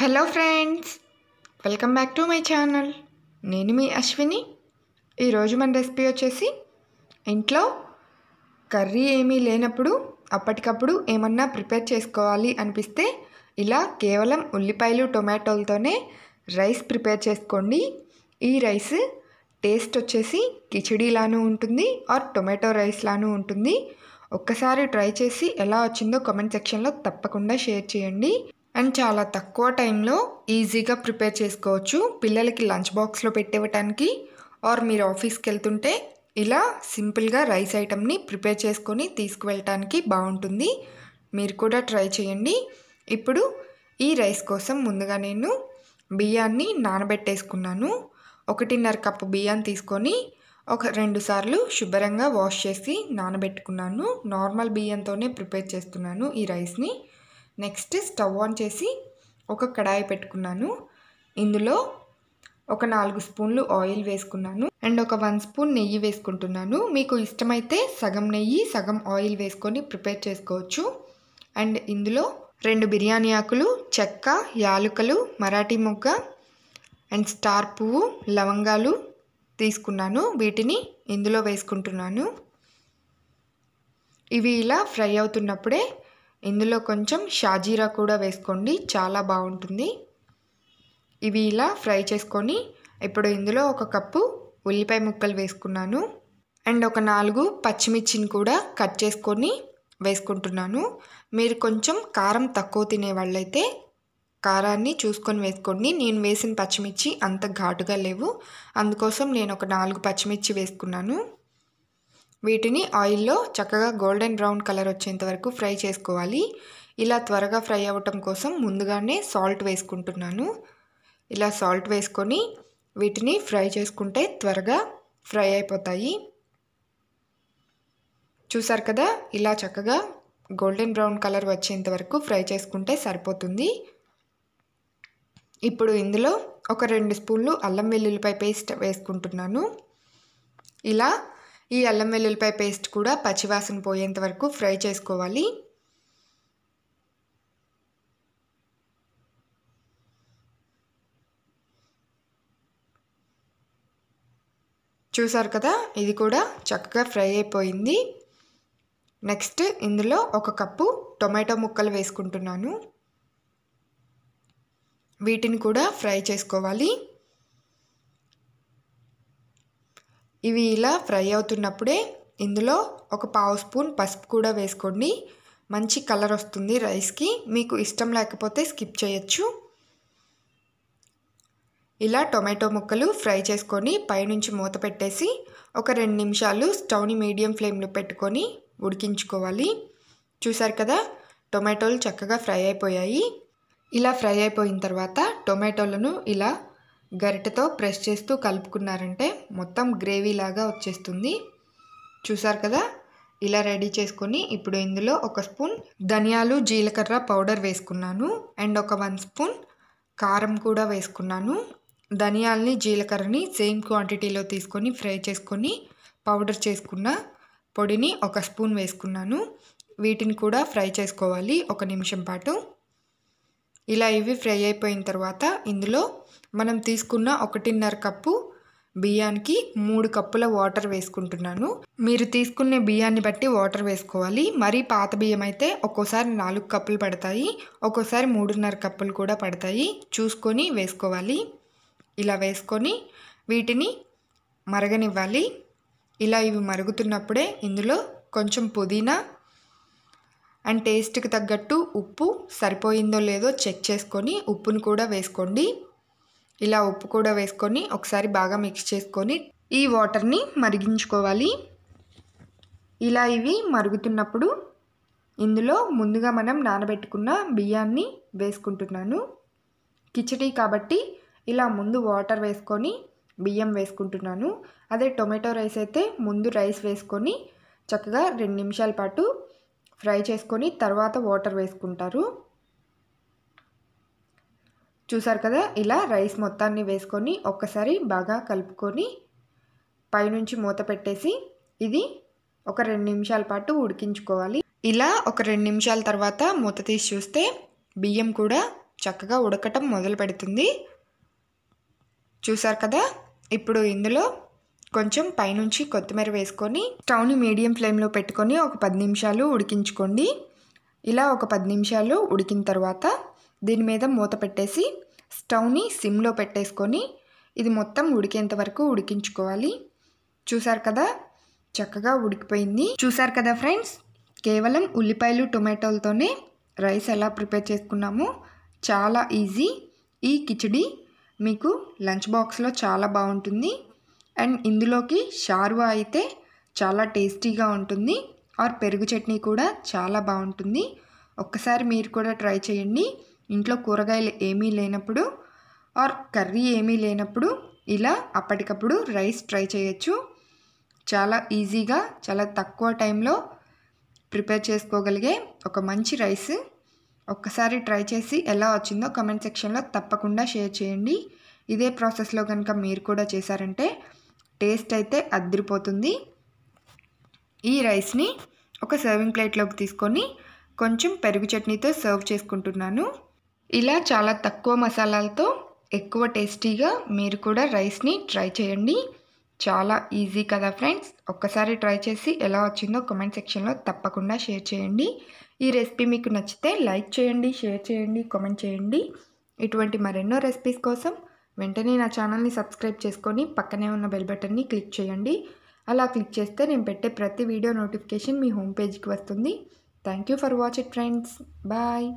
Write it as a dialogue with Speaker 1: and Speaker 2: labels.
Speaker 1: hello friends welcome back to my channel నేను మీ అశ్విని ఈరోజు మన రెసిపీ వచ్చేసి ఇంట్లో కర్రీ ఏమీ లేనప్పుడు అప్పటికప్పుడు ఏమన్నా ప్రిపేర్ చేసుకోవాలి అనిపిస్తే ఇలా కేవలం ఉల్లిపాయలు టొమాటోలతోనే రైస్ ప్రిపేర్ చేసుకోండి ఈ రైస్ టేస్ట్ వచ్చేసి కిచడీలాను ఉంటుంది ఆర్ టొమాటో రైస్లానూ ఉంటుంది ఒక్కసారి ట్రై చేసి ఎలా వచ్చిందో కామెంట్ సెక్షన్లో తప్పకుండా షేర్ చేయండి అండ్ చాలా తక్కువ టైంలో ఈజీగా ప్రిపేర్ చేసుకోవచ్చు పిల్లలకి లంచ్ బాక్స్లో పెట్టివ్వటానికి ఆర్ మీరు ఆఫీస్కి వెళ్తుంటే ఇలా సింపుల్గా రైస్ ఐటమ్ని ప్రిపేర్ చేసుకొని తీసుకువెళ్ళటానికి బాగుంటుంది మీరు కూడా ట్రై చేయండి ఇప్పుడు ఈ రైస్ కోసం ముందుగా నేను బియ్యాన్ని నానబెట్టేసుకున్నాను ఒకటిన్నర కప్పు బియ్యాన్ని తీసుకొని ఒక రెండు సార్లు శుభ్రంగా వాష్ చేసి నానబెట్టుకున్నాను నార్మల్ బియ్యంతోనే ప్రిపేర్ చేస్తున్నాను ఈ రైస్ని నెక్స్ట్ స్టవ్ ఆన్ చేసి ఒక కడాయి పెట్టుకున్నాను ఇందులో ఒక నాలుగు స్పూన్లు ఆయిల్ వేసుకున్నాను అండ్ ఒక వన్ స్పూన్ నెయ్యి వేసుకుంటున్నాను మీకు ఇష్టమైతే సగం నెయ్యి సగం ఆయిల్ వేసుకొని ప్రిపేర్ చేసుకోవచ్చు అండ్ ఇందులో రెండు బిర్యానీ ఆకులు చెక్క యాలుకలు మరాఠీ మొగ్గ అండ్ స్టార్ పువ్వు లవంగాలు తీసుకున్నాను వీటిని ఇందులో వేసుకుంటున్నాను ఇవి ఇలా ఫ్రై అవుతున్నప్పుడే ఇందులో కొంచెం షాజీరా కూడా వేసుకోండి చాలా బాగుంటుంది ఇవి ఇలా ఫ్రై చేసుకొని ఇప్పుడు ఇందులో ఒక కప్పు ఉల్లిపాయ ముక్కలు వేసుకున్నాను అండ్ ఒక నాలుగు పచ్చిమిర్చిని కూడా కట్ చేసుకొని వేసుకుంటున్నాను మీరు కొంచెం కారం తక్కువ తినే కారాన్ని చూసుకొని వేసుకోండి నేను వేసిన పచ్చిమిర్చి అంత ఘాటుగా లేవు అందుకోసం నేను ఒక నాలుగు పచ్చిమిర్చి వేసుకున్నాను వీటిని ఆయిల్లో చక్కగా గోల్డెన్ బ్రౌన్ కలర్ వచ్చేంత వరకు ఫ్రై చేసుకోవాలి ఇలా త్వరగా ఫ్రై అవ్వటం కోసం ముందుగానే సాల్ట్ వేసుకుంటున్నాను ఇలా సాల్ట్ వేసుకొని వీటిని ఫ్రై చేసుకుంటే త్వరగా ఫ్రై అయిపోతాయి చూసారు కదా ఇలా చక్కగా గోల్డెన్ బ్రౌన్ కలర్ వచ్చేంత వరకు ఫ్రై చేసుకుంటే సరిపోతుంది ఇప్పుడు ఇందులో ఒక రెండు స్పూన్లు అల్లం వెల్లుల్లిపాయ పేస్ట్ వేసుకుంటున్నాను ఇలా ఈ అల్లం వెల్లుల్లిపాయ పేస్ట్ కూడా పచ్చివాసన పోయేంత వరకు ఫ్రై చేసుకోవాలి చూసారు కదా ఇది కూడా చక్కగా ఫ్రై అయిపోయింది నెక్స్ట్ ఇందులో ఒక కప్పు టొమాటో ముక్కలు వేసుకుంటున్నాను వీటిని కూడా ఫ్రై చేసుకోవాలి ఇవి ఇలా ఫ్రై అవుతున్నప్పుడే ఇందులో ఒక పావు స్పూన్ పసుపు కూడా వేసుకోండి మంచి కలర్ వస్తుంది రైస్కి మీకు ఇష్టం లేకపోతే స్కిప్ చేయొచ్చు ఇలా టొమాటో ముక్కలు ఫ్రై చేసుకొని పైనుంచి మూత పెట్టేసి ఒక రెండు నిమిషాలు స్టవ్ని మీడియం ఫ్లేమ్లో పెట్టుకొని ఉడికించుకోవాలి చూసారు కదా టొమాటోలు చక్కగా ఫ్రై అయిపోయాయి ఇలా ఫ్రై అయిపోయిన తర్వాత టొమాటోలను ఇలా గరిటతో ప్రెస్ చేస్తూ కలుపుకున్నారంటే మొత్తం గ్రేవీ లాగా వచ్చేస్తుంది చూసారు కదా ఇలా రెడీ చేసుకొని ఇప్పుడు ఇందులో ఒక స్పూన్ ధనియాలు జీలకర్ర పౌడర్ వేసుకున్నాను అండ్ ఒక వన్ స్పూన్ కారం కూడా వేసుకున్నాను ధనియాలని జీలకర్రని సేమ్ క్వాంటిటీలో తీసుకొని ఫ్రై చేసుకొని పౌడర్ చేసుకున్న పొడిని ఒక స్పూన్ వేసుకున్నాను వీటిని కూడా ఫ్రై చేసుకోవాలి ఒక నిమిషం పాటు ఇలా ఇవి ఫ్రై అయిపోయిన తర్వాత ఇందులో మనం తీసుకున్న ఒకటిన్నర కప్పు బియ్యానికి మూడు కప్పుల వాటర్ వేసుకుంటున్నాను మీరు తీసుకునే బియ్యాన్ని బట్టి వాటర్ వేసుకోవాలి మరి పాత బియ్యం అయితే ఒక్కోసారి నాలుగు కప్పులు పడతాయి ఒక్కోసారి మూడున్నర కప్పులు కూడా పడతాయి చూసుకొని వేసుకోవాలి ఇలా వేసుకొని వీటిని మరగనివ్వాలి ఇలా ఇవి మరుగుతున్నప్పుడే ఇందులో కొంచెం పుదీనా అండ్ టేస్ట్కి తగ్గట్టు ఉప్పు సరిపోయిందో లేదో చెక్ చేసుకొని ఉప్పును కూడా వేసుకోండి ఇలా ఉప్పు కూడా వేసుకొని ఒకసారి బాగా మిక్స్ చేసుకొని ఈ వాటర్ని మరిగించుకోవాలి ఇలా ఇవి మరుగుతున్నప్పుడు ఇందులో ముందుగా మనం నానబెట్టుకున్న బియ్యాన్ని వేసుకుంటున్నాను కిచడీ కాబట్టి ఇలా ముందు వాటర్ వేసుకొని బియ్యం వేసుకుంటున్నాను అదే టొమాటో రైస్ అయితే ముందు రైస్ వేసుకొని చక్కగా రెండు నిమిషాల పాటు ఫ్రై చేసుకొని తర్వాత వాటర్ వేసుకుంటారు చూసారు కదా ఇలా రైస్ మొత్తాన్ని వేసుకొని ఒక్కసారి బాగా కలుపుకొని పైనుంచి మూత పెట్టేసి ఇది ఒక రెండు నిమిషాల పాటు ఉడికించుకోవాలి ఇలా ఒక రెండు నిమిషాల తర్వాత మూత తీసి చూస్తే బియ్యం కూడా చక్కగా ఉడకటం మొదలు పెడుతుంది చూసారు కదా ఇప్పుడు ఇందులో కొంచెం పైనుంచి కొత్తిమీర వేసుకొని స్టవ్ని మీడియం ఫ్లేమ్లో పెట్టుకొని ఒక పది నిమిషాలు ఉడికించుకోండి ఇలా ఒక పది నిమిషాలు ఉడికిన తర్వాత దీని మీద మూత పెట్టేసి స్టవ్ని సిమ్లో పెట్టేసుకొని ఇది మొత్తం ఉడికేంత వరకు ఉడికించుకోవాలి చూసారు కదా చక్కగా ఉడికిపోయింది చూసారు కదా ఫ్రెండ్స్ కేవలం ఉల్లిపాయలు టొమాటోలతోనే రైస్ ఎలా ప్రిపేర్ చేసుకున్నాము చాలా ఈజీ ఈ కిచడి మీకు లంచ్ బాక్స్లో చాలా బాగుంటుంది అండ్ ఇందులోకి షార్వా అయితే చాలా టేస్టీగా ఉంటుంది ఆర్ పెరుగు చట్నీ కూడా చాలా బాగుంటుంది ఒక్కసారి మీరు కూడా ట్రై చేయండి ఇంట్లో కూరగాయలు ఏమీ లేనప్పుడు ఆర్ కర్రీ ఏమీ లేనప్పుడు ఇలా అప్పటికప్పుడు రైస్ ట్రై చేయొచ్చు చాలా ఈజీగా చాలా తక్కువ టైంలో ప్రిపేర్ చేసుకోగలిగే ఒక మంచి రైస్ ఒక్కసారి ట్రై చేసి ఎలా వచ్చిందో కమెంట్ సెక్షన్లో తప్పకుండా షేర్ చేయండి ఇదే ప్రాసెస్లో కనుక మీరు కూడా చేశారంటే టేస్ట్ అయితే అద్దరిపోతుంది ఈ రైస్ని ఒక సర్వింగ్ ప్లేట్లోకి తీసుకొని కొంచెం పెరుగు చట్నీతో సర్వ్ చేసుకుంటున్నాను ఇలా చాలా తక్కువ మసాలాలతో ఎక్కువ టేస్టీగా మీరు కూడా రైస్ని ట్రై చేయండి చాలా ఈజీ కదా ఫ్రెండ్స్ ఒక్కసారి ట్రై చేసి ఎలా వచ్చిందో కమెంట్ సెక్షన్లో తప్పకుండా షేర్ చేయండి ఈ రెసిపీ మీకు నచ్చితే లైక్ చేయండి షేర్ చేయండి కామెంట్ చేయండి ఇటువంటి మరెన్నో రెసిపీస్ కోసం వెంటనే నా ఛానల్ని సబ్స్క్రైబ్ చేసుకొని పక్కనే ఉన్న బెల్ బటన్ని క్లిక్ చేయండి అలా క్లిక్ చేస్తే నేను పెట్టే ప్రతి వీడియో నోటిఫికేషన్ మీ హోమ్ పేజ్కి వస్తుంది thank you for watch it friends bye